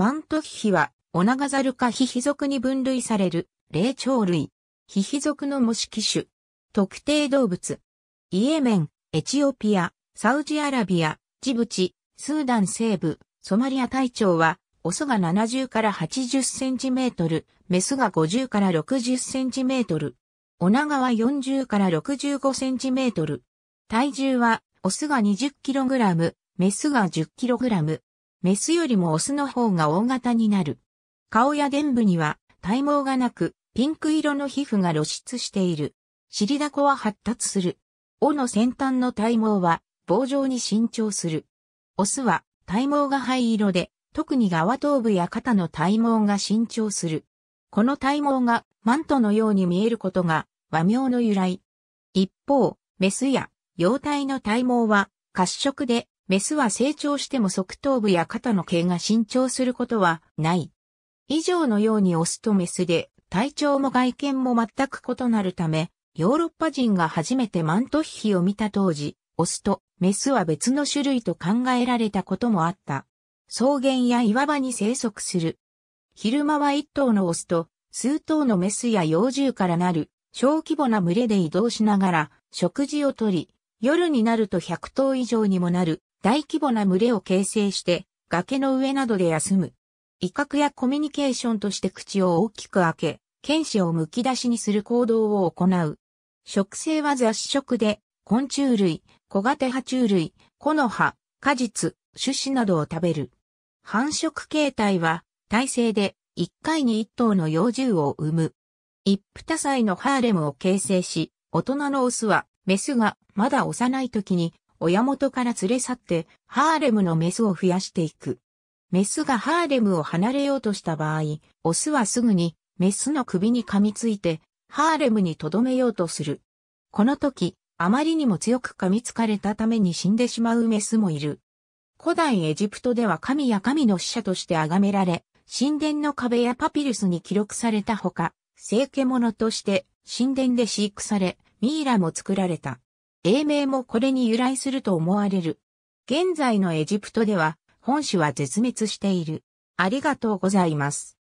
マントヒヒは、オナガザル科ヒヒ属に分類される、霊長類。ヒヒ属の模式種。特定動物。イエメン、エチオピア、サウジアラビア、ジブチ、スーダン西部、ソマリア体長は、オスが70から80センチメートル、メスが50から60センチメートル。オナガは40から65センチメートル。体重は、オスが20キログラム、メスが10キログラム。メスよりもオスの方が大型になる。顔や臀部には体毛がなく、ピンク色の皮膚が露出している。尻だこは発達する。尾の先端の体毛は棒状に伸長する。オスは体毛が灰色で、特に側頭部や肩の体毛が伸長する。この体毛がマントのように見えることが和名の由来。一方、メスや幼体の体毛は褐色でメスは成長しても側頭部や肩の毛が伸長することはない。以上のようにオスとメスで体調も外見も全く異なるため、ヨーロッパ人が初めてマントヒヒを見た当時、オスとメスは別の種類と考えられたこともあった。草原や岩場に生息する。昼間は一頭のオスと数頭のメスや幼獣からなる小規模な群れで移動しながら食事をとり、夜になると100頭以上にもなる大規模な群れを形成して崖の上などで休む。威嚇やコミュニケーションとして口を大きく開け、剣士を剥き出しにする行動を行う。食性は雑食で、昆虫類、小型爬虫類、木の葉、果実、種子などを食べる。繁殖形態は、体制で1回に1頭の幼獣を産む。一夫多妻のハーレムを形成し、大人のオスは、メスがまだ幼い時に親元から連れ去って、ハーレムのメスを増やしていく。メスがハーレムを離れようとした場合、オスはすぐにメスの首に噛みついて、ハーレムに留めようとする。この時、あまりにも強く噛みつかれたために死んでしまうメスもいる。古代エジプトでは神や神の使者として崇められ、神殿の壁やパピルスに記録されたほか、聖獣として神殿で飼育され、ミイラも作られた。英名もこれに由来すると思われる。現在のエジプトでは、本種は絶滅している。ありがとうございます。